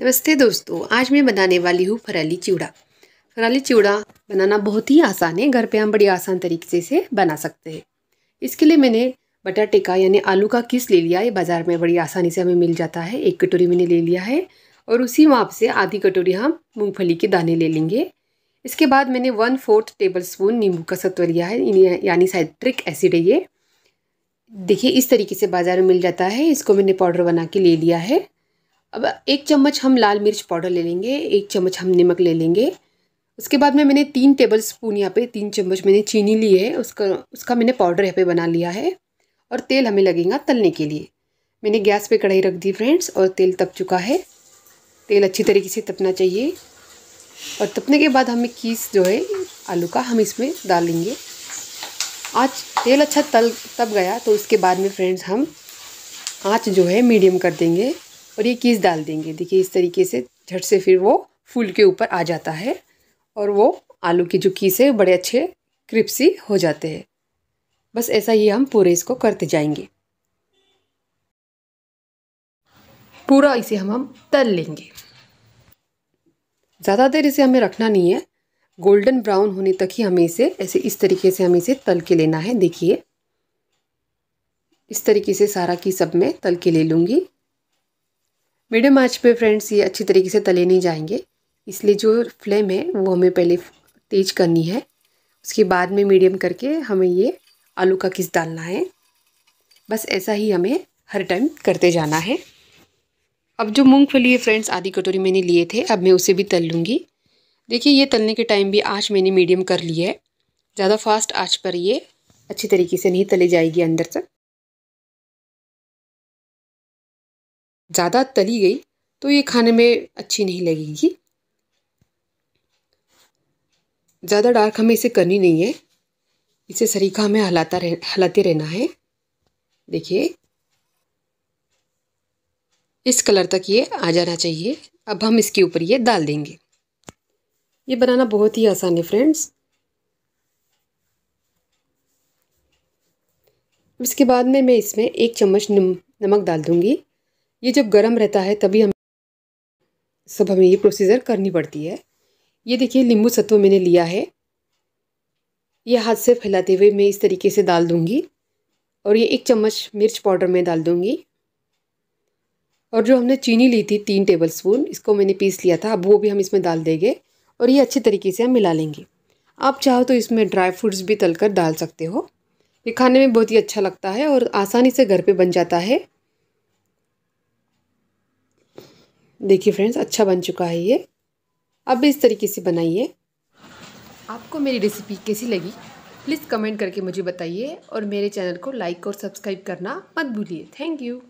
नमस्ते दोस्तों आज मैं बनाने वाली हूँ फराली चिवड़ा फराली चिवड़ा बनाना बहुत ही आसान है घर पे हम बड़ी आसान तरीके से बना सकते हैं इसके लिए मैंने बटर टिक्का यानी आलू का किस ले लिया है बाज़ार में बड़ी आसानी से हमें मिल जाता है एक कटोरी मैंने ले लिया है और उसी माप से आधी कटोरी हम मूँगफली के दाने ले लेंगे इसके बाद मैंने वन फोर्थ टेबल स्पून नींबू का सत्व लिया है यानी साइट्रिक एसिड है ये देखिए इस तरीके से बाज़ार में मिल जाता है इसको मैंने पाउडर बना के ले लिया है अब एक चम्मच हम लाल मिर्च पाउडर ले लेंगे एक चम्मच हम नमक ले लेंगे उसके बाद में मैंने तीन टेबल स्पून यहाँ पे तीन चम्मच मैंने चीनी ली है उसका उसका मैंने पाउडर यहाँ पे बना लिया है और तेल हमें लगेगा तलने के लिए मैंने गैस पे कढ़ाई रख दी फ्रेंड्स और तेल तप चुका है तेल अच्छी तरीके से तपना चाहिए और तपने के बाद हमें कीस जो है आलू का हम इसमें डालेंगे आँच तेल अच्छा तल तप गया तो उसके बाद में फ्रेंड्स हम आँच जो है मीडियम कर देंगे और ये कीस डाल देंगे देखिए इस तरीके से झट से फिर वो फूल के ऊपर आ जाता है और वो आलू की जो कीस है बड़े अच्छे क्रिप्सी हो जाते हैं बस ऐसा ही हम पूरे इसको करते जाएंगे पूरा इसे हम हम तल लेंगे ज़्यादा देर इसे हमें रखना नहीं है गोल्डन ब्राउन होने तक ही हमें इसे ऐसे इस तरीके से हमें इसे तल के लेना है देखिए इस तरीके से सारा की सब मैं तल के ले लूँगी मीडियम आँच पे फ्रेंड्स ये अच्छी तरीके से तले नहीं जाएंगे इसलिए जो फ्लेम है वो हमें पहले तेज करनी है उसके बाद में मीडियम करके हमें ये आलू का किस डालना है बस ऐसा ही हमें हर टाइम करते जाना है अब जो मूँगफली फ्रेंड्स आधी कटोरी मैंने लिए थे अब मैं उसे भी तल लूँगी देखिए ये तलने के टाइम भी आँच मैंने मीडियम कर ली है ज़्यादा फास्ट आँच पर ये अच्छी तरीके से नहीं तले जाएगी अंदर तक ज़्यादा तली गई तो ये खाने में अच्छी नहीं लगेगी ज़्यादा डार्क हमें इसे करनी नहीं है इसे सरीखा हमें हलाता रह हलाते रहना है देखिए इस कलर तक ये आ जाना चाहिए अब हम इसके ऊपर ये डाल देंगे ये बनाना बहुत ही आसान है फ्रेंड्स इसके बाद में मैं इसमें एक चम्मच नमक डाल दूँगी ये जब गर्म रहता है तभी हम सब हमें ये प्रोसीजर करनी पड़ती है ये देखिए नींबू सत्व मैंने लिया है ये हाथ से फैलाते हुए मैं इस तरीके से डाल दूँगी और ये एक चम्मच मिर्च पाउडर में डाल दूँगी और जो हमने चीनी ली थी तीन टेबल स्पून इसको मैंने पीस लिया था अब वो भी हम इसमें डाल देंगे और ये अच्छे तरीके से हम मिला लेंगे आप चाहो तो इसमें ड्राई फ्रूट्स भी तल कर डाल सकते हो ये खाने में बहुत ही अच्छा लगता है और आसानी से घर पे बन जाता है देखिए फ्रेंड्स अच्छा बन चुका है ये अब इस तरीके से बनाइए आपको मेरी रेसिपी कैसी लगी प्लीज़ कमेंट करके मुझे बताइए और मेरे चैनल को लाइक और सब्सक्राइब करना मत भूलिए थैंक यू